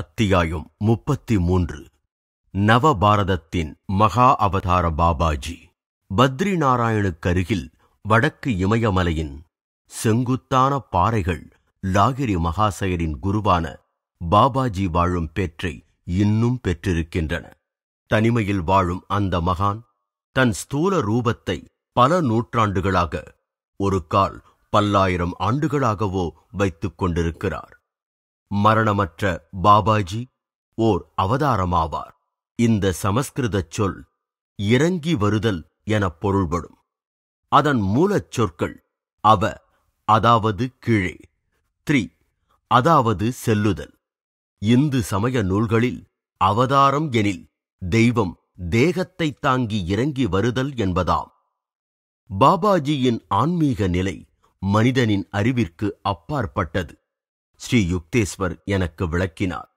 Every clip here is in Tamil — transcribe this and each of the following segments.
அத்தியாயம் முப்பத்தி மூன்று நவபாரதத்தின் மகா அவதார பாபாஜி பத்ரிநாராயணுக்கருகில் வடக்கு இமயமலையின் செங்குத்தான பாறைகள் லாகிரி மகாசயரின் குருவான பாபாஜி வாழும் பேற்றை இன்னும் பெற்றிருக்கின்றன தனிமையில் வாழும் அந்த மகான் தன் ஸ்தூல ரூபத்தை பல நூற்றாண்டுகளாக ஒரு கால் பல்லாயிரம் ஆண்டுகளாகவோ வைத்துக் கொண்டிருக்கிறார் மரணமற்ற பாபாஜி ஓர் அவதாரமாவார் இந்த சமஸ்கிருதச் சொல் இறங்கி வருதல் எனப் பொருள்படும் அதன் மூலச் சொற்கள் அவ அதாவது கீழே த்ரி அதாவது செல்லுதல் இந்து சமய நூல்களில் அவதாரம் எனில் தெய்வம் தேகத்தை தாங்கி இறங்கி வருதல் என்பதாம் பாபாஜியின் ஆன்மீக நிலை மனிதனின் அறிவிற்கு அப்பாற்பட்டது ஸ்ரீ யுக்தேஸ்வர் எனக்கு விளக்கினார்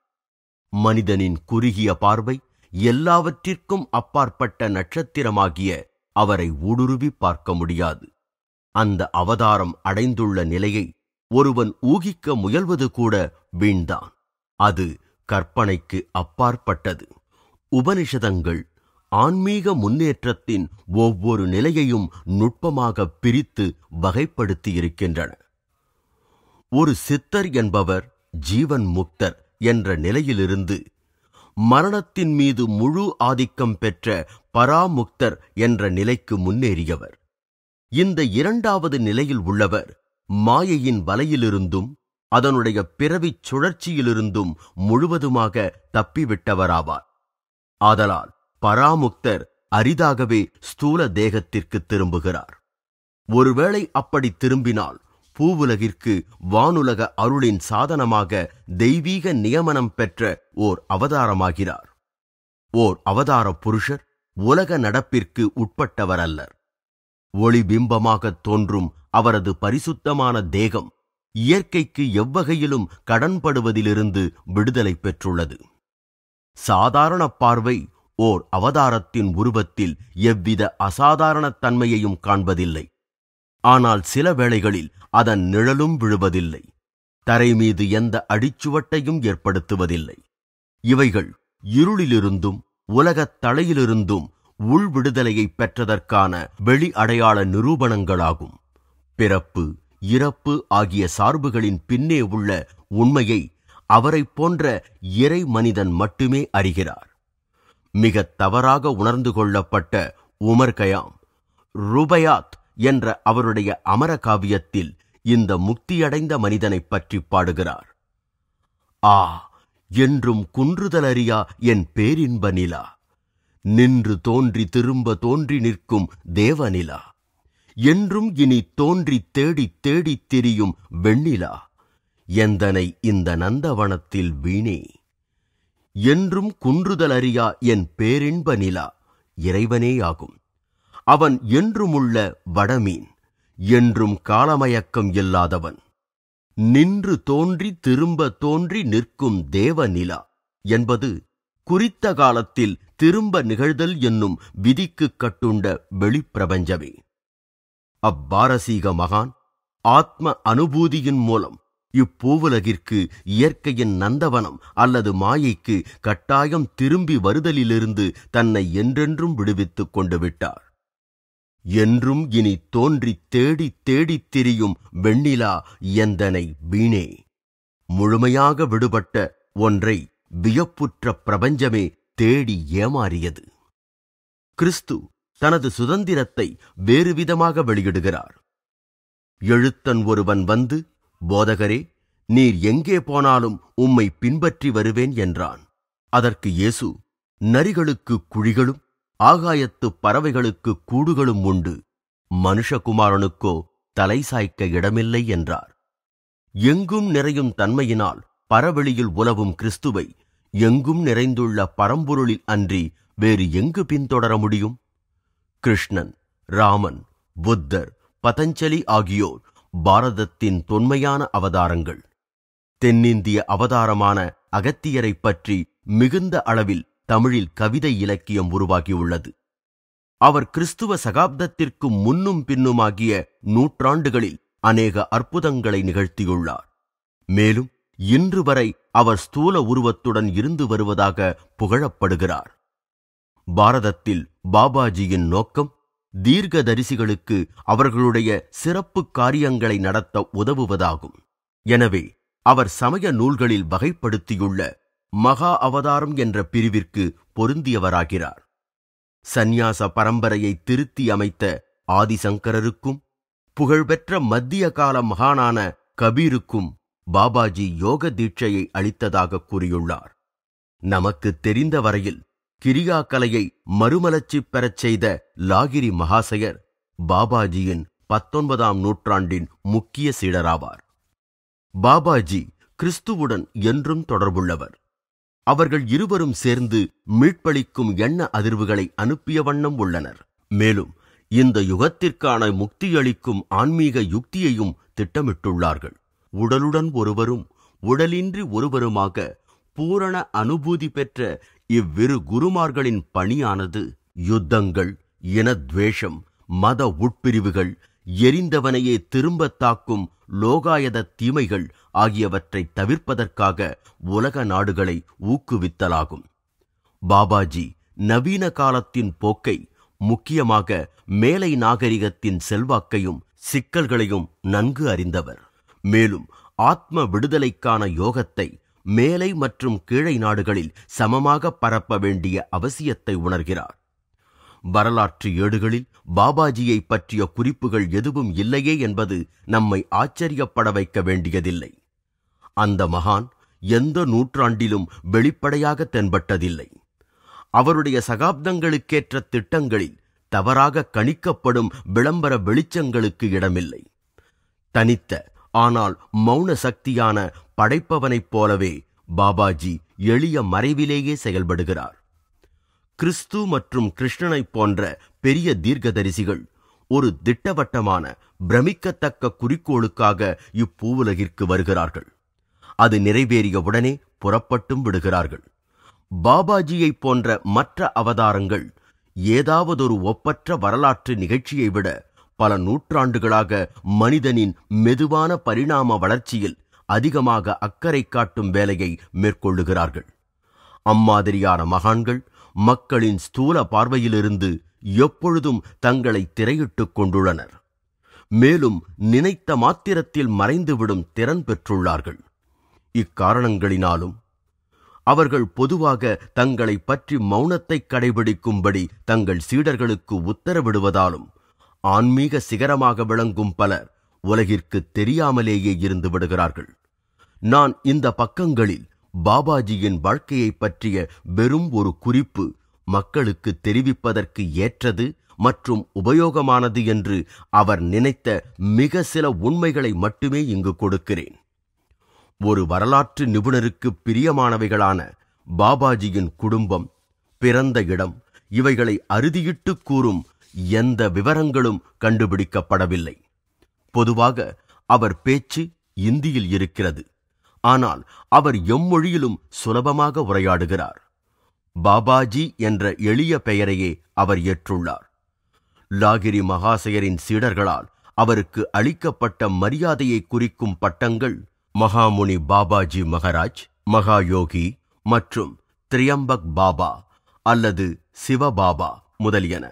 மனிதனின் குறுகிய பார்வை எல்லாவற்றிற்கும் அப்பாற்பட்ட நட்சத்திரமாகிய அவரை ஊடுருவி பார்க்க முடியாது அந்த அவதாரம் அடைந்துள்ள நிலையை ஒருவன் ஊகிக்க முயல்வது கூட வீண்தான் அது கற்பனைக்கு அப்பாற்பட்டது உபனிஷதங்கள் ஆன்மீக முன்னேற்றத்தின் ஒவ்வொரு நிலையையும் நுட்பமாக பிரித்து வகைப்படுத்தியிருக்கின்றன ஒரு சித்தர் என்பவர் ஜீவன் முக்தர் என்ற நிலையிலிருந்து மரணத்தின் மீது முழு ஆதிக்கம் பெற்ற பராமுக்தர் என்ற நிலைக்கு முன்னேறியவர் இந்த இரண்டாவது நிலையில் உள்ளவர் மாயையின் வலையிலிருந்தும் அதனுடைய பிறவிச் சுழற்சியிலிருந்தும் முழுவதுமாக தப்பிவிட்டவராவார் ஆதலால் பராமுக்தர் அரிதாகவே ஸ்தூல தேகத்திற்கு திரும்புகிறார் ஒருவேளை அப்படி திரும்பினால் பூவுலகிற்கு வானுலக அருளின் சாதனமாக தெய்வீக நியமனம் பெற்ற ஓர் அவதாரமாகிறார் ஓர் அவதார புருஷர் உலக நடப்பிற்கு உட்பட்டவர் அல்லர் ஒளிபிம்பமாக தோன்றும் அவரது பரிசுத்தமான தேகம் இயற்கைக்கு எவ்வகையிலும் கடன்படுவதிலிருந்து விடுதலை பெற்றுள்ளது சாதாரண பார்வை ஓர் அவதாரத்தின் உருவத்தில் எவ்வித அசாதாரணத் தன்மையையும் காண்பதில்லை ஆனால் சில வேளைகளில் அதன் நிழலும் விழுவதில்லை தரை மீது எந்த அடிச்சுவட்டையும் ஏற்படுத்துவதில்லை இவைகள் இருளிலிருந்தும் உலகத் தலையிலிருந்தும் உள் விடுதலையை பெற்றதற்கான வெளி அடையாள நிரூபணங்களாகும் பிறப்பு இறப்பு ஆகிய சார்புகளின் பின்னே உள்ள உண்மையை அவரை போன்ற இறை மனிதன் மட்டுமே அறிகிறார் மிகத் தவறாக உணர்ந்து கொள்ளப்பட்ட உமர் கயாம் ருபயாத் என்ற அவருடைய அமர காவியத்தில் இந்த முக்தியடைந்த மனிதனைப் பற்றி பாடுகிறார் ஆ என்றும் குன்றுதலறியா என் பேரின்ப நிலா நின்று தோன்றி திரும்ப தோன்றி நிற்கும் தேவநிலா என்றும் இனி தோன்றி தேடி தேடித் திரியும் வெண்ணிலா எந்தனை இந்த நந்தவனத்தில் வீணே என்றும் குன்றுதலறியா என் பேரின்ப நிலா இறைவனேயாகும் அவன் என்றுமுள்ள வடமீன் என்றும் காலமயக்கம் இல்லாதவன் நின்று தோன்றி திரும்ப தோன்றி நிற்கும் தேவநிலா என்பது குறித்த காலத்தில் திரும்ப நிகழ்தல் என்னும் விதிக்குக் கட்டுண்ட வெளிப்பிரபஞ்சமே அப்பாரசீக மகான் ஆத்ம அனுபூதியின் மூலம் இப்பூவுலகிற்கு இயற்கையின் நந்தவனம் அல்லது மாயைக்கு கட்டாயம் திரும்பி வருதலிலிருந்து தன்னை என்றென்றும் விடுவித்துக் கொண்டு விட்டார் என்றும் இனி தோன்றித் தேடித் தேடித் திரியும் வெண்ணிலா எந்தனை வீணே முழுமையாக விடுபட்ட ஒன்றை வியப்புற்ற பிரபஞ்சமே தேடி ஏமாறியது கிறிஸ்து தனது சுதந்திரத்தை வேறுவிதமாக வெளியிடுகிறார் எழுத்தன் ஒருவன் வந்து போதகரே நீர் எங்கே போனாலும் உம்மை பின்பற்றி வருவேன் என்றான் அதற்கு இயேசு நரிகளுக்கு குழிகளும் ஆகாயத்து பறவைகளுக்கு கூடுகளும் உண்டு மனுஷகுமாரனுக்கோ தலை சாய்க்க இடமில்லை என்றார் எங்கும் நிறையும் தன்மையினால் பரவெளியில் உலவும் கிறிஸ்துவை எங்கும் நிறைந்துள்ள பரம்பொருளில் அன்றி வேறு எங்கு பின்தொடர முடியும் கிருஷ்ணன் ராமன் புத்தர் பதஞ்சலி ஆகியோர் பாரதத்தின் தொன்மையான அவதாரங்கள் தென்னிந்திய அவதாரமான அகத்தியரைப் பற்றி மிகுந்த அளவில் தமிழில் கவிதை இலக்கியம் உருவாகியுள்ளது அவர் கிறிஸ்துவ சகாப்தத்திற்கு முன்னும் பின்னுமாகிய நூற்றாண்டுகளில் அநேக அற்புதங்களை நிகழ்த்தியுள்ளார் மேலும் இன்று வரை அவர் ஸ்தூல உருவத்துடன் இருந்து வருவதாக புகழப்படுகிறார் பாரதத்தில் பாபாஜியின் நோக்கம் தீர்க்கதரிசிகளுக்கு அவர்களுடைய சிறப்பு காரியங்களை நடத்த உதவுவதாகும் எனவே அவர் சமய நூல்களில் வகைப்படுத்தியுள்ள மகா அவதாரம் என்ற பிரிவிற்கு பொருந்தியவராகிறார் சந்நியாச பரம்பரையை திருத்தி அமைத்த ஆதிசங்கரருக்கும் புகழ்பெற்ற மத்திய கால மகானான கபீருக்கும் பாபாஜி யோக தீட்சையை அளித்ததாக கூறியுள்ளார் நமக்கு தெரிந்த வரையில் கிரியா கலையை மறுமலர்ச்சி பெறச் செய்த லாகிரி மகாசயர் பாபாஜியின் பத்தொன்பதாம் நூற்றாண்டின் முக்கிய சீடராவார் பாபாஜி கிறிஸ்துவுடன் என்றும் தொடர்புள்ளவர் அவர்கள் இருவரும் சேர்ந்து மீட்பளிக்கும் எண்ண அதிர்வுகளை அனுப்பிய வண்ணம் உள்ளனர் மேலும் இந்த யுகத்திற்கான முக்தியளிக்கும் ஆன்மீக யுக்தியையும் திட்டமிட்டுள்ளார்கள் உடலுடன் ஒருவரும் உடலின்றி ஒருவருமாக பூரண அனுபூதி பெற்ற இவ்விரு குருமார்களின் பணியானது யுத்தங்கள் இனத்வேஷம் மத உட்பிரிவுகள் எரிந்தவனையே திரும்பத் தாக்கும் லோகாயத தீமைகள் ஆகியவற்றை தவிர்ப்பதற்காக உலக நாடுகளை ஊக்குவித்தலாகும் பாபாஜி நவீன காலத்தின் போக்கை முக்கியமாக மேலை நாகரிகத்தின் செல்வாக்கையும் சிக்கல்களையும் நன்கு அறிந்தவர் மேலும் ஆத்ம விடுதலைக்கான யோகத்தை மேலை மற்றும் கீழை நாடுகளில் சமமாக பரப்ப வேண்டிய அவசியத்தை உணர்கிறார் வரலாற்று ஏடுகளில் பாபாஜியை பற்றிய குறிப்புகள் எதுவும் இல்லையே என்பது நம்மை ஆச்சரியப்பட வைக்க வேண்டியதில்லை அந்த மகான் எந்த நூற்றாண்டிலும் வெளிப்படையாக தென்பட்டதில்லை அவருடைய சகாப்தங்களுக்கேற்ற திட்டங்களில் தவறாக கணிக்கப்படும் விளம்பர வெளிச்சங்களுக்கு இடமில்லை தனித்த ஆனால் மௌன சக்தியான படைப்பவனைப் போலவே பாபாஜி எளிய மறைவிலேயே செயல்படுகிறார் கிறிஸ்து மற்றும் கிருஷ்ணனை போன்ற பெரிய தீர்க்கதரிசிகள் ஒரு திட்டவட்டமான பிரமிக்கத்தக்க குறிக்கோளுக்காக இப்பூவுலகிற்கு வருகிறார்கள் அது நிறைவேறிய உடனே புறப்பட்டும் விடுகிறார்கள் பாபாஜியை போன்ற மற்ற அவதாரங்கள் ஏதாவதொரு ஒப்பற்ற வரலாற்று நிகழ்ச்சியை விட பல நூற்றாண்டுகளாக மனிதனின் மெதுவான பரிணாம வளர்ச்சியில் அதிகமாக அக்கறை காட்டும் வேலையை மேற்கொள்ளுகிறார்கள் அம்மாதிரியான மகான்கள் மக்களின் ஸ்தூல பார்வையிலிருந்து எப்பொழுதும் தங்களை திரையிட்டுக் கொண்டுள்ளனர் மேலும் நினைத்த மாத்திரத்தில் மறைந்துவிடும் திறன் பெற்றுள்ளார்கள் இக்காரணங்களினாலும் அவர்கள் பொதுவாக தங்களை பற்றி மௌனத்தை கடைபிடிக்கும்படி தங்கள் சீடர்களுக்கு உத்தரவிடுவதாலும் ஆன்மீக சிகரமாக விளங்கும் பலர் உலகிற்கு தெரியாமலேயே இருந்து விடுகிறார்கள் நான் இந்த பக்கங்களில் பாபாஜியின் வாழ்க்கையை பற்றிய வெறும் ஒரு குறிப்பு மக்களுக்கு தெரிவிப்பதற்கு ஏற்றது மற்றும் உபயோகமானது என்று அவர் நினைத்த மிக சில உண்மைகளை மட்டுமே இங்கு கொடுக்கிறேன் ஒரு வரலாற்று நிபுணருக்கு பிரியமானவைகளான பாபாஜியின் குடும்பம் பிறந்த இடம் இவைகளை அறுதியிட்டு கூறும் எந்த விவரங்களும் கண்டுபிடிக்கப்படவில்லை பொதுவாக அவர் பேச்சு இந்தியில் இருக்கிறது ஆனால் அவர் எம்மொழியிலும் சுலபமாக உரையாடுகிறார் பாபாஜி என்ற எளிய பெயரையே அவர் ஏற்றுள்ளார் லாகிரி மகாசயரின் சீடர்களால் அவருக்கு அளிக்கப்பட்ட மரியாதையை குறிக்கும் பட்டங்கள் மகாமுனி பாபாஜி மகராஜ் மகாயோகி மற்றும் திரியம்பக் பாபா அல்லது சிவபாபா முதலியன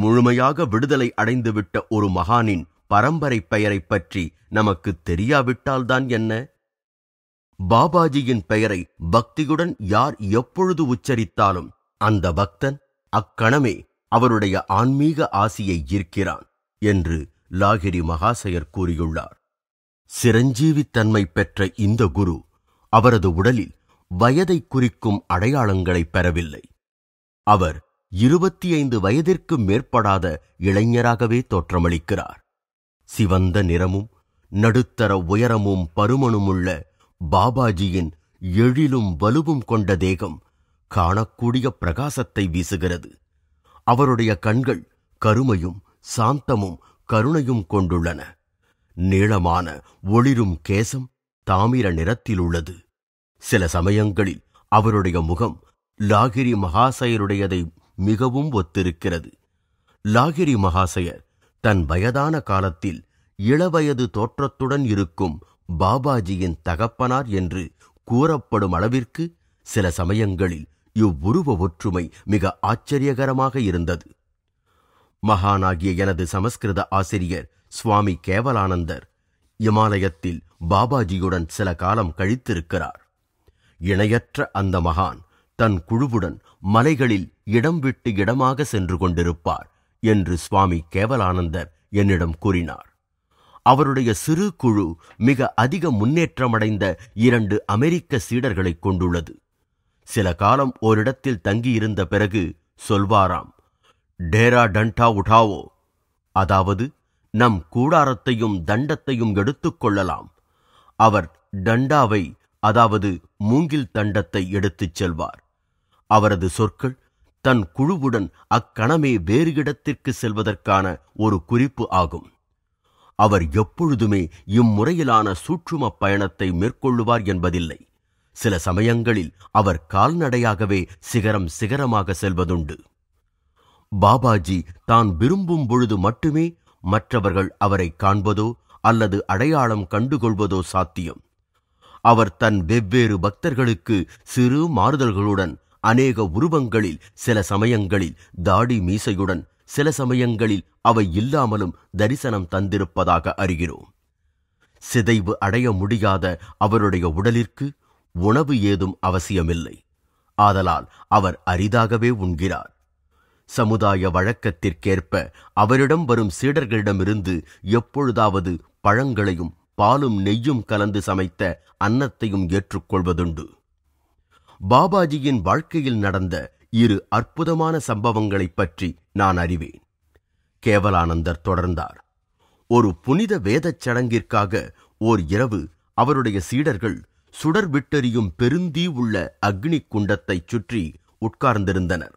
முழுமையாக விடுதலை அடைந்துவிட்ட ஒரு மகானின் பரம்பரை பெயரை பற்றி நமக்கு தெரியாவிட்டால்தான் என்ன பாபாஜியின் பெயரை பக்தியுடன் யார் எப்பொழுது உச்சரித்தாலும் அந்த பக்தன் அக்கணமே அவருடைய ஆன்மீக ஆசியை ஈர்க்கிறான் என்று லாகிரி மகாசயர் கூறியுள்ளார் சிரஞ்சீவித்தன்மை பெற்ற இந்த குரு அவரது உடலில் வயதை குறிக்கும் அடையாளங்களை பெறவில்லை அவர் இருபத்தி ஐந்து வயதிற்கு மேற்படாத இளைஞராகவே தோற்றமளிக்கிறார் சிவந்த நிறமும் நடுத்தர உயரமும் பருமனுமுள்ள பாபாஜியின் எழிலும் வலுவும் கொண்ட தேகம் காணக்கூடிய பிரகாசத்தை வீசுகிறது அவருடைய கண்கள் கருமையும் சாந்தமும் கருணையும் கொண்டுள்ளன நீளமான ஒளிரும் கேசம் தாமிர நிறத்தில் உள்ளது சில சமயங்களில் அவருடைய முகம் லாகிரி மகாசயருடையதை மிகவும் ஒத்திருக்கிறது லாகிரி மகாசயர் தன் வயதான காலத்தில் இளவயது தோற்றத்துடன் இருக்கும் பாபாஜியின் தகப்பனார் என்று கூறப்படும் அளவிற்கு சில சமயங்களில் இவ்வுருவ ஒற்றுமை மிக ஆச்சரியகரமாக இருந்தது மகானாகிய எனது சமஸ்கிருத ஆசிரியர் சுவாமி கேவலானந்தர் இமாலயத்தில் பாபாஜியுடன் சில காலம் கழித்திருக்கிறார் இணையற்ற அந்த மகான் தன் குழுவுடன் மலைகளில் இடம் விட்டு இடமாக சென்று கொண்டிருப்பார் என்று சுவாமி கேவலானந்தர் என்னிடம் கூறினார் அவருடைய சிறு குழு மிக அதிக முன்னேற்றமடைந்த இரண்டு அமெரிக்க சீடர்களைக் கொண்டுள்ளது சில காலம் ஓரிடத்தில் தங்கியிருந்த பிறகு சொல்வாராம் டேரா டண்டா உடாவோ அதாவது நம் கூடாரத்தையும் தண்டத்தையும் எடுத்துக்கொள்ளலாம் அவர் டண்டாவை அதாவது மூங்கில் தண்டத்தை எடுத்துச் செல்வார் அவரது சொற்கள் தன் குழுவுடன் அக்கணமே வேறு இடத்திற்கு செல்வதற்கான ஒரு குறிப்பு ஆகும் அவர் எப்பொழுதுமே இம்முறையிலான சூற்றும பயணத்தை மேற்கொள்ளுவார் என்பதில்லை சில சமயங்களில் அவர் கால்நடையாகவே சிகரம் சிகரமாக செல்வதுண்டு பாபாஜி தான் விரும்பும் பொழுது மட்டுமே மற்றவர்கள் அவரை காண்பதோ அல்லது அடையாளம் கண்டுகொள்வதோ சாத்தியம் அவர் தன் வெவ்வேறு பக்தர்களுக்கு சிறு மாறுதல்களுடன் அநேக உருவங்களில் சில சமயங்களில் தாடி மீசையுடன் சில சமயங்களில் அவை இல்லாமலும் தரிசனம் தந்திருப்பதாக அறிகிறோம் சிதைவு அடைய முடியாத அவருடைய உடலிற்கு உணவு ஏதும் அவசியமில்லை ஆதலால் அவர் அரிதாகவே உண்கிறார் சமுதாய வழக்கத்திற்கேற்ப அவரிடம் வரும் சீடர்களிடமிருந்து எப்பொழுதாவது பழங்களையும் பாலும் நெய்யும் கலந்து சமைத்த அன்னத்தையும் ஏற்றுக்கொள்வதுண்டு பாபாஜியின் வாழ்க்கையில் நடந்த இரு அற்புதமான சம்பவங்களைப் பற்றி நான் அறிவேன் கேவலானந்தர் தொடர்ந்தார் ஒரு புனித வேதச் சடங்கிற்காக ஓர் இரவு அவருடைய சீடர்கள் சுடர் விட்டெறியும் பெருந்தீ உள்ள அக்னி குண்டத்தைச் சுற்றி உட்கார்ந்திருந்தனர்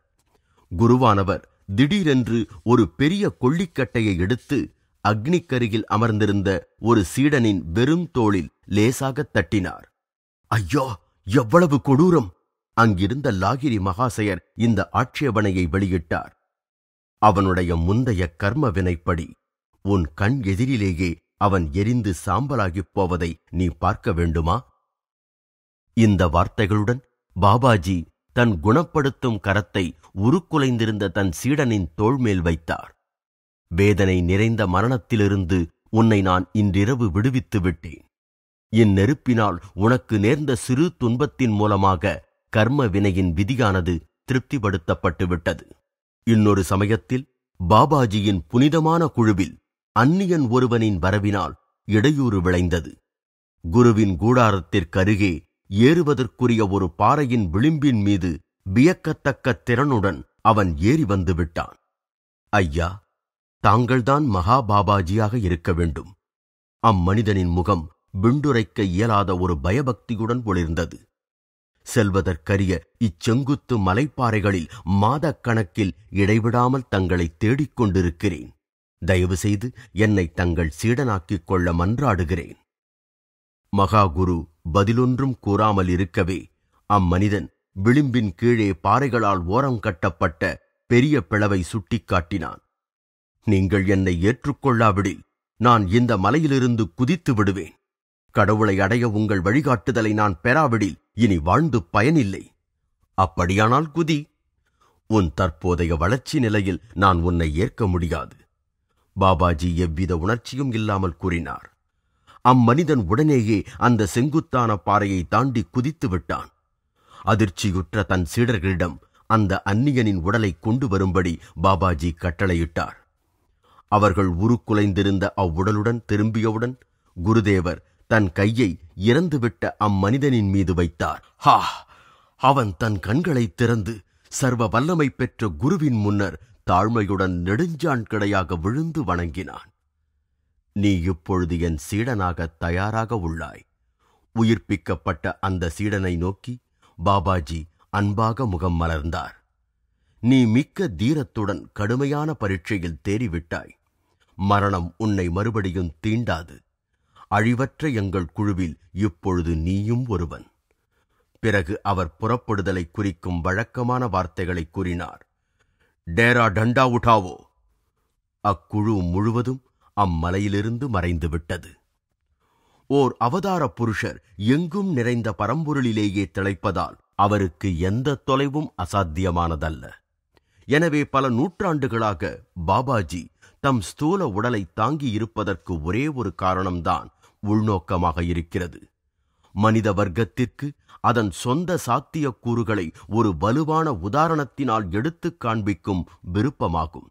குருவானவர் திடீரென்று ஒரு பெரிய கொள்ளிக்கட்டையை எடுத்து அக்னிக்கருகில் அமர்ந்திருந்த ஒரு சீடனின் வெறும் தோளில் லேசாகத் தட்டினார் ஐயோ எவ்வளவு கொடூரம் அங்கிருந்த லாகிரி மகாசயர் இந்த ஆட்சேபனையை வெளியிட்டார் அவனுடைய முந்தைய கர்ம வினைப்படி உன் கண் எதிரிலேயே அவன் எரிந்து சாம்பலாகிப் போவதை நீ பார்க்க வேண்டுமா இந்த வார்த்தைகளுடன் பாபாஜி தன் குணப்படுத்தும் கரத்தை உருக்குலைந்திருந்த தன் சீடனின் தோள்மேல் வைத்தார் வேதனை நிறைந்த மரணத்திலிருந்து உன்னை நான் இன்றிரவு விடுவித்து விட்டேன் இந்நெருப்பினால் உனக்கு நேர்ந்த சிறு துன்பத்தின் மூலமாக கர்ம வினையின் விதியானது திருப்திப்படுத்தப்பட்டுவிட்டது இன்னொரு சமயத்தில் பாபாஜியின் புனிதமான குழுவில் அந்நியன் ஒருவனின் வரவினால் இடையூறு விளைந்தது குருவின் கூடாரத்திற்கருகே ஏறுவதற்குரிய ஒரு பாறையின் விளிம்பின் மீது வியக்கத்தக்க திறனுடன் அவன் ஏறி வந்துவிட்டான் ஐயா தாங்கள்தான் மகா பாபாஜியாக இருக்க வேண்டும் அம்மனிதனின் முகம் விண்டுரைக்க இயலாத ஒரு பயபக்தியுடன் ஒளிர்ந்தது செல்வதற்கரிய இச்செங்குத்து மலைப்பாறைகளில் மாதக்கணக்கில் இடைவிடாமல் தங்களை தேடிக் கொண்டிருக்கிறேன் தயவு செய்து என்னை தங்கள் சீடனாக்கிக் கொள்ள மன்றாடுகிறேன் மகாகுரு பதிலொன்றும் கூறாமல் இருக்கவே அம்மனிதன் விளிம்பின் கீழே பாறைகளால் ஓரம் கட்டப்பட்ட பெரிய பிளவை சுட்டிக்காட்டினான் நீங்கள் என்னை ஏற்றுக்கொள்ளாவிடில் நான் இந்த மலையிலிருந்து குதித்து விடுவேன் கடவுளை அடைய உங்கள் வழிகாட்டுதலை நான் பெறாவிடில் இனி வாழ்ந்து பயனில்லை அப்படியானால் குதி உன் தற்போதைய வளர்ச்சி நிலையில் நான் உன்னை ஏற்க முடியாது பாபாஜி எவ்வித உணர்ச்சியும் இல்லாமல் கூறினார் அம்மனிதன் உடனேயே அந்த செங்குத்தான பாறையை தாண்டி குதித்து விட்டான் அதிர்ச்சியுற்ற தன் சீடர்களிடம் அந்த அந்நியனின் உடலை கொண்டு வரும்படி பாபாஜி கட்டளையிட்டார் அவர்கள் உருக்குலைந்திருந்த அவ்வுடலுடன் திரும்பியவுடன் குருதேவர் தன் கையை இறந்துவிட்ட அம்மனிதனின் மீது வைத்தார் ஹா அவன் தன் கண்களை திறந்து சர்வ வல்லமை பெற்ற குருவின் முன்னர் தாழ்மையுடன் நெடுஞ்சான் கிடையாக விழுந்து வணங்கினான் நீ இப்பொழுது என் சீடனாக தயாராக உள்ளாய் உயிர்ப்பிக்கப்பட்ட அந்த சீடனை நோக்கி பாபாஜி அன்பாக முகம் மலர்ந்தார் நீ மிக்க தீரத்துடன் கடுமையான பரீட்சையில் தேறிவிட்டாய் மரணம் உன்னை மறுபடியும் தீண்டாது அழிவற்ற எங்கள் குழுவில் இப்பொழுது நீயும் ஒருவன் பிறகு அவர் புறப்படுதலை குறிக்கும் வழக்கமான வார்த்தைகளை கூறினார் டேரா டண்டா உடாவோ அக்குழு முழுவதும் அம்மலையிலிருந்து மறைந்துவிட்டது ஓர் அவதார புருஷர் எங்கும் நிறைந்த பரம்பொருளிலேயே திளைப்பதால் அவருக்கு எந்த தொலைவும் அசாத்தியமானதல்ல எனவே பல நூற்றாண்டுகளாக பாபாஜி தம் ஸ்தூல உடலை தாங்கி இருப்பதற்கு ஒரே ஒரு காரணம்தான் உள்நோக்கமாக இருக்கிறது மனித வர்க்கத்திற்கு அதன் சொந்த சாத்தியக்கூறுகளை ஒரு வலுவான உதாரணத்தினால் எடுத்துக் காண்பிக்கும் விருப்பமாகும்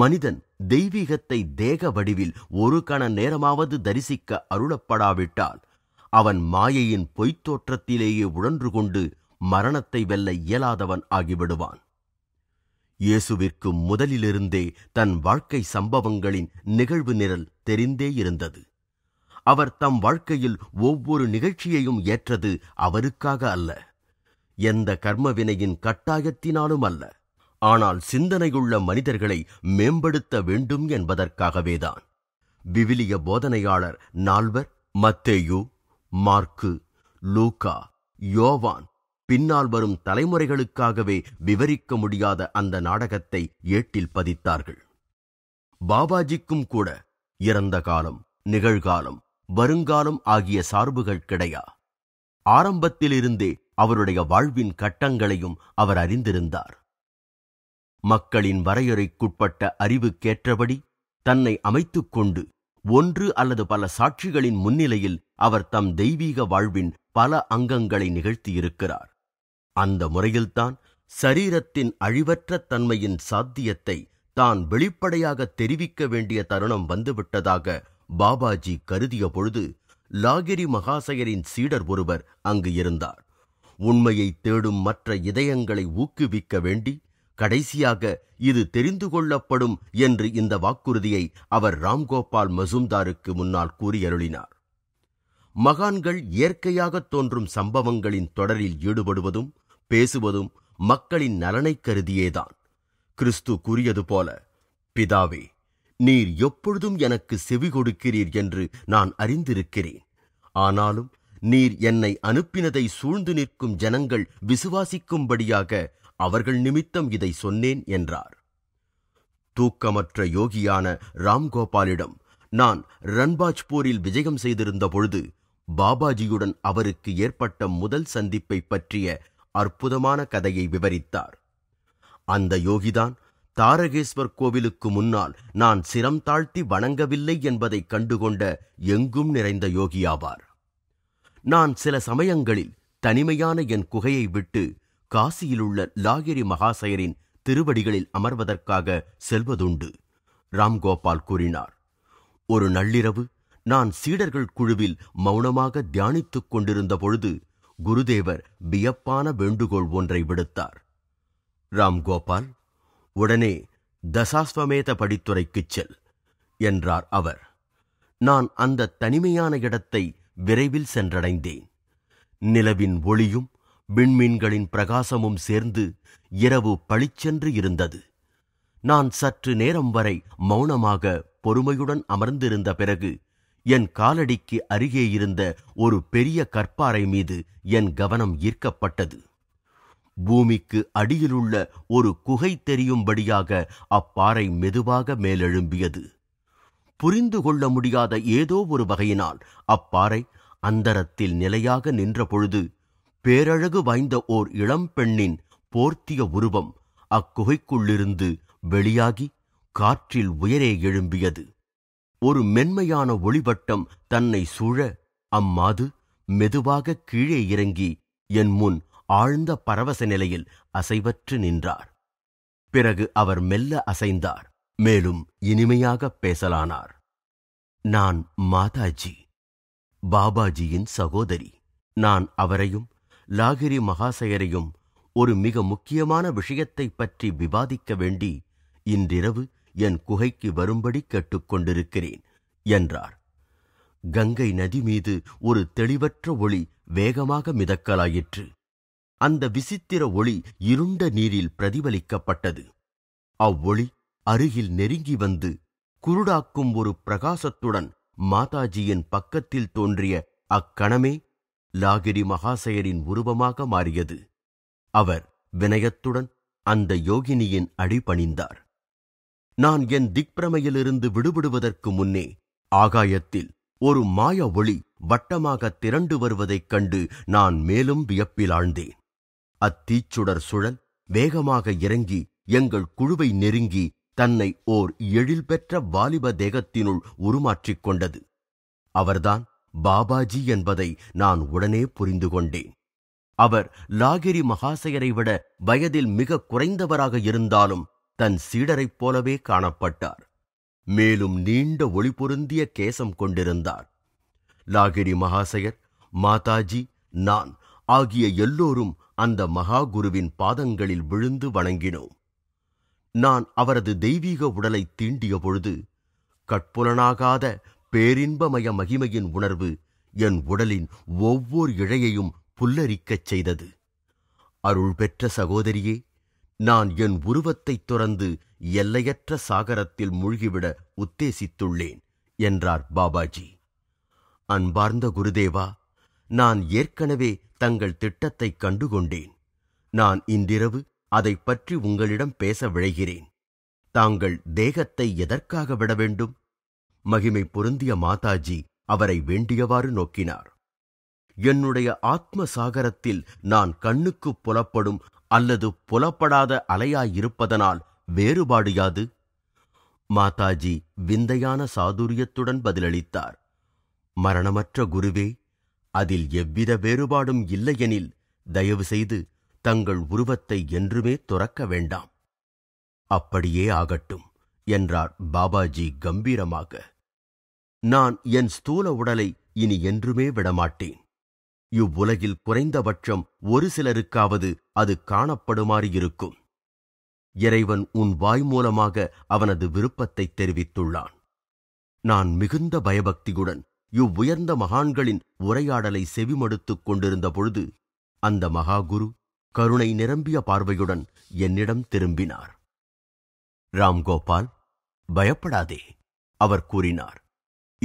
மனிதன் தெய்வீகத்தை தேக வடிவில் ஒரு கண நேரமாவது தரிசிக்க அருளப்படாவிட்டால் அவன் மாயையின் பொய்த்தோற்றத்திலேயே உழன்று கொண்டு மரணத்தை வெல்ல இயலாதவன் ஆகிவிடுவான் இயேசுவிற்கு முதலிலிருந்தே தன் வாழ்க்கை சம்பவங்களின் நிகழ்வு நிரல் தெரிந்தே இருந்தது அவர் தம் வாழ்க்கையில் ஒவ்வொரு நிகழ்ச்சியையும் ஏற்றது அவருக்காக அல்ல எந்த கர்மவினையின் கட்டாயத்தினாலும் அல்ல ஆனால் சிந்தனையுள்ள மனிதர்களை மேம்படுத்த வேண்டும் என்பதற்காகவேதான் விவிலிய போதனையாளர் நால்வர் மத்தேயு மார்க்கு லூகா யோவான் பின்னால் வரும் தலைமுறைகளுக்காகவே விவரிக்க முடியாத அந்த நாடகத்தை ஏட்டில் பதித்தார்கள் பாபாஜிக்கும் கூட இறந்த காலம் நிகழ்காலம் வருங்காலம் ஆகிய சார்புகள் கிடையா ஆரம்பத்திலிருந்தே அவருடைய வாழ்வின் கட்டங்களையும் அவர் அறிந்திருந்தார் மக்களின் வரையறைக்குட்பட்ட அறிவுக்கேற்றபடி தன்னை அமைத்துக் கொண்டு ஒன்று அல்லது பல சாட்சிகளின் முன்னிலையில் அவர் தம் தெய்வீக வாழ்வின் பல அங்கங்களை நிகழ்த்தியிருக்கிறார் அந்த முறையில்தான் சரீரத்தின் அழிவற்ற தன்மையின் சாத்தியத்தை தான் வெளிப்படையாக தெரிவிக்க வேண்டிய தருணம் வந்துவிட்டதாக பாபாஜி கருதிய பொழுது லாகிரி மகாசயரின் சீடர் ஒருவர் அங்கு இருந்தார் உண்மையை தேடும் மற்ற இதயங்களை ஊக்குவிக்க வேண்டி கடைசியாக இது தெரிந்து கொள்ளப்படும் என்று இந்த வாக்குறுதியை அவர் ராம்கோபால் மசும்தாருக்கு முன்னால் கூறியருளினார் மகான்கள் இயற்கையாக தோன்றும் சம்பவங்களின் தொடரில் ஈடுபடுவதும் பேசுவதும் மக்களின் நலனைக் கருதியேதான் கிறிஸ்து கூறியது போல பிதாவே நீர் எப்பொழுதும் எனக்கு செவி கொடுக்கிறீர் என்று நான் அறிந்திருக்கிறேன் ஆனாலும் நீர் என்னை அனுப்பினதை சூழ்ந்து நிற்கும் ஜனங்கள் விசுவாசிக்கும்படியாக அவர்கள் நிமித்தம் இதை சொன்னேன் என்றார் தூக்கமற்ற யோகியான ராம்கோபாலிடம் நான் ரன்பாஜ் போரில் விஜயம் செய்திருந்த பொழுது பாபாஜியுடன் அவருக்கு ஏற்பட்ட முதல் சந்திப்பை பற்றிய அற்புதமான கதையை விவரித்தார் அந்த யோகிதான் தாரகேஸ்வர் கோவிலுக்கு முன்னால் நான் சிரம் தாழ்த்தி வணங்கவில்லை என்பதை கண்டுகொண்ட எங்கும் நிறைந்த யோகியாவார் நான் சில சமயங்களில் தனிமையான என் குகையை விட்டு காசியிலுள்ள லாகிரி மகாசயரின் திருவடிகளில் அமர்வதற்காக செல்வதுண்டு ராம்கோபால் கூறினார் ஒரு நள்ளிரவு நான் சீடர்கள் குழுவில் மௌனமாக தியானித்துக் கொண்டிருந்த பொழுது குருதேவர் வியப்பான வேண்டுகோள் ஒன்றை விடுத்தார் ராம்கோபால் உடனே தசாஸ்வமேத படித்துறைக்குச் செல் என்றார் அவர் நான் அந்த தனிமையான இடத்தை விரைவில் சென்றடைந்தேன் நிலவின் ஒளியும் விண்மீன்களின் பிரகாசமும் சேர்ந்து இரவு பளிச்சென்று இருந்தது நான் சற்று நேரம் வரை மௌனமாக பொறுமையுடன் அமர்ந்திருந்த பிறகு என் காலடிக்கு அருகே இருந்த ஒரு பெரிய கற்பாறை மீது என் கவனம் ஈர்க்கப்பட்டது பூமிக்கு அடியிலுள்ள ஒரு குகை தெரியும்படியாக அப்பாறை மெதுவாக மேலெழும்பியது புரிந்து கொள்ள முடியாத ஏதோ ஒரு வகையினால் அப்பாறை அந்தரத்தில் நிலையாக நின்றபொழுது பேரழகு வாய்ந்த ஓர் இளம்பெண்ணின் போர்த்திய உருவம் அக்குகைக்குள்ளிருந்து வெளியாகி காற்றில் உயரே எழும்பியது ஒரு மென்மையான ஒளிவட்டம் தன்னை சூழ அம்மாது மெதுவாக கீழே இறங்கி என் முன் ஆழ்ந்த பரவச நிலையில் அசைவற்று நின்றார் பிறகு அவர் மெல்ல அசைந்தார் மேலும் இனிமையாக பேசலானார் நான் மாதாஜி பாபாஜியின் சகோதரி நான் அவரையும் லாகிரி மகாசயரையும் ஒரு மிக முக்கியமான விஷயத்தைப் பற்றி விவாதிக்க வேண்டி இன்றிரவு என் குகைக்கு வரும்படி கேட்டுக்கொண்டிருக்கிறேன் என்றார் கங்கை நதி மீது ஒரு தெளிவற்ற ஒளி வேகமாக மிதக்கலாயிற்று அந்த விசித்திர ஒளி இருண்ட நீரில் பிரதிபலிக்கப்பட்டது அவ்வொளி அருகில் நெருங்கி வந்து குருடாக்கும் ஒரு பிரகாசத்துடன் மாதாஜியின் பக்கத்தில் தோன்றிய அக்கணமே லாகிரி மகாசயரின் உருவமாக மாறியது அவர் வினயத்துடன் அந்த யோகினியின் அடிபணிந்தார் நான் என் திக்பிரமையிலிருந்து விடுபடுவதற்கு முன்னே ஆகாயத்தில் ஒரு மாய ஒளி வட்டமாக திரண்டு வருவதைக் கண்டு நான் மேலும் வியப்பிலாழ்ந்தேன் அத்தீச்சுடர் சுழல் வேகமாக இறங்கி எங்கள் குழுவை நெருங்கி தன்னை ஓர் எழில் பெற்ற வாலிப தேகத்தினுள் உருமாற்றிக் கொண்டது அவர்தான் பாபாஜி என்பதை நான் உடனே புரிந்து கொண்டேன் அவர் லாகிரி மகாசயரை விட வயதில் மிக குறைந்தவராக இருந்தாலும் தன் சீடரைப் போலவே காணப்பட்டார் மேலும் நீண்ட ஒளி பொருந்திய கேசம் கொண்டிருந்தார் லாகிரி மகாசயர் மாதாஜி நான் ஆகிய எல்லோரும் அந்த மகா குருவின் பாதங்களில் விழுந்து வணங்கினோம் நான் அவரது தெய்வீக உடலை தீண்டிய பொழுது கட்புலனாகாத பேரின்பமய மகிமையின் உணர்வு என் உடலின் ஒவ்வொரு இழையையும் புல்லரிக்கச் செய்தது அருள் பெற்ற சகோதரியே நான் என் உருவத்தைத் துறந்து எல்லையற்ற சாகரத்தில் மூழ்கிவிட உத்தேசித்துள்ளேன் என்றார் பாபாஜி அன்பார்ந்த குருதேவா நான் ஏற்கனவே தங்கள் திட்டத்தை கண்டுகொண்டேன் நான் இன்றிரவு அதைப் பற்றி உங்களிடம் பேச விழைகிறேன் தாங்கள் தேகத்தை எதற்காக விட வேண்டும் மகிமை பொருந்திய மாதாஜி அவரை வேண்டியவாறு நோக்கினார் என்னுடைய ஆத்ம சாகரத்தில் நான் கண்ணுக்கு புலப்படும் அல்லது புலப்படாத அலையாயிருப்பதனால் வேறுபாடு யாது மாதாஜி விந்தையான சாதுரியத்துடன் பதிலளித்தார் மரணமற்ற குருவே அதில் எவ்வித வேறுபாடும் இல்லையெனில் தயவு செய்து தங்கள் உருவத்தை என்றுமே துறக்க வேண்டாம் அப்படியே ஆகட்டும் என்றார் பாபாஜி கம்பீரமாக நான் என் ஸ்தூல உடலை இனி என்றுமே விடமாட்டேன் இவ்வுலகில் குறைந்தபட்சம் ஒரு சிலருக்காவது அது காணப்படுமாறு இருக்கும் இறைவன் உன் வாய் மூலமாக அவனது விருப்பத்தை தெரிவித்துள்ளான் நான் மிகுந்த பயபக்தியுடன் இவ்வுயர்ந்த மகான்களின் உரையாடலை செவிமடுத்துக் கொண்டிருந்த பொழுது அந்த மகாகுரு கருணை நிரம்பிய பார்வையுடன் என்னிடம் திரும்பினார் ராம்கோபால் பயப்படாதே அவர் கூறினார்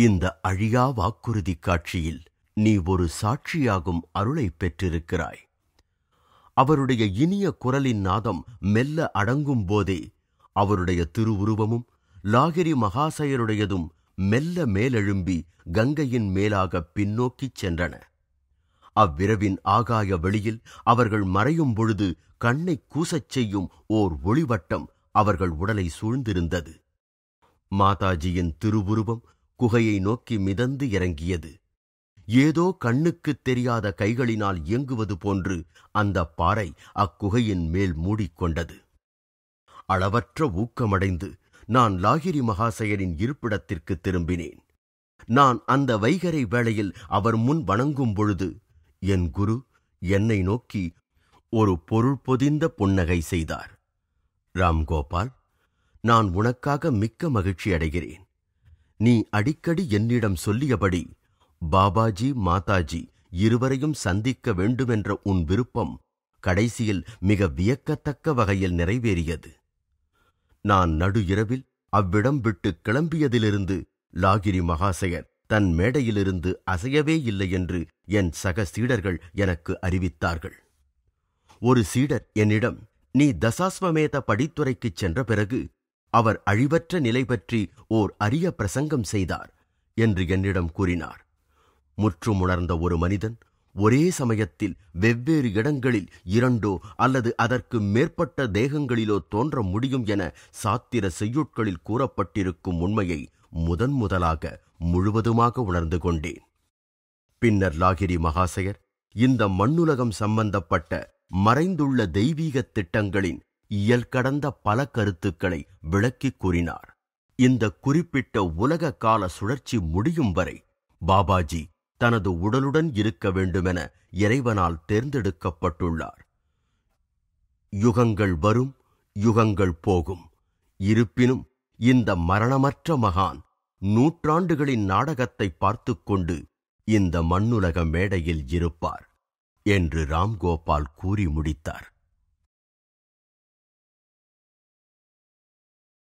இந்த அழியா வாக்குறுதி காட்சியில் நீ ஒரு சாட்சியாகும் அருளை பெற்றிருக்கிறாய் அவருடைய இனிய குரலின் நாதம் மெல்ல அடங்கும் போதே அவருடைய திருவுருவமும் லாகிரி மகாசயருடையதும் மெல்ல மேலெழும்பி கங்கையின் மேலாக பின்னோக்கிச் சென்றன அவ்விரவின் ஆகாய வெளியில் அவர்கள் மறையும் பொழுது கண்ணை கூசச் செய்யும் ஓர் ஒளிவட்டம் அவர்கள் உடலை சூழ்ந்திருந்தது மாதாஜியின் திருவுருவம் குகையை நோக்கி மிதந்து இறங்கியது ஏதோ கண்ணுக்குத் தெரியாத கைகளினால் இயங்குவது போன்று அந்தப் பாறை அக்குகையின் மேல் மூடிக்கொண்டது அளவற்ற ஊக்கமடைந்து நான் லாகிரி மகாசயரின் இருப்பிடத்திற்கு திரும்பினேன் நான் அந்த வைகரை வேளையில் அவர் முன் வணங்கும் பொழுது என் குரு என்னை நோக்கி ஒரு பொருள் பொதிந்த புன்னகை செய்தார் ராம்கோபால் நான் உனக்காக மிக்க மகிழ்ச்சி அடைகிறேன் நீ அடிக்கடி என்னிடம் சொல்லியபடி பாபாஜி மாதாஜி இருவரையும் சந்திக்க வேண்டுமென்ற உன் விருப்பம் கடைசியில் மிக வியக்கத்தக்க வகையில் நிறைவேறியது நான் நடு இரவில் அவ்விடம் விட்டு கிளம்பியதிலிருந்து லாகிரி மகாசயர் தன் மேடையிலிருந்து அசையவே இல்லை என்று என் சக சீடர்கள் எனக்கு அறிவித்தார்கள் ஒரு சீடர் என்னிடம் நீ தசாஸ்வமேத படித்துறைக்குச் சென்ற பிறகு அவர் அழிவற்ற நிலை பற்றி ஓர் அரிய பிரசங்கம் செய்தார் என்று என்னிடம் கூறினார் முற்றுமுணர்ந்த ஒரு மனிதன் ஒரே சமயத்தில் வெவ்வேறு இடங்களில் இரண்டோ அல்லது அதற்கு மேற்பட்ட தேகங்களிலோ தோன்ற முடியும் என சாத்திர செய்யுட்களில் கூறப்பட்டிருக்கும் உண்மையை முதன் முதலாக முழுவதுமாக உணர்ந்து கொண்டேன் பின்னர் லாகிரி மகாசயர் இந்த மண்ணுலகம் சம்பந்தப்பட்ட மறைந்துள்ள தெய்வீக திட்டங்களின் இயல் கடந்த பல கருத்துக்களை விளக்கிக் கூறினார் இந்த குறிப்பிட்ட உலக கால சுழற்சி முடியும் வரை பாபாஜி தனது உடலுடன் இருக்க வேண்டுமென இறைவனால் தேர்ந்தெடுக்கப்பட்டுள்ளார் யுகங்கள் வரும் யுகங்கள் போகும் இருப்பினும் இந்த மரணமற்ற மகான் நூற்றாண்டுகளின் நாடகத்தை பார்த்து கொண்டு இந்த மண்ணுலக மேடையில் இருப்பார் என்று ராம்கோபால் கூறி முடித்தார்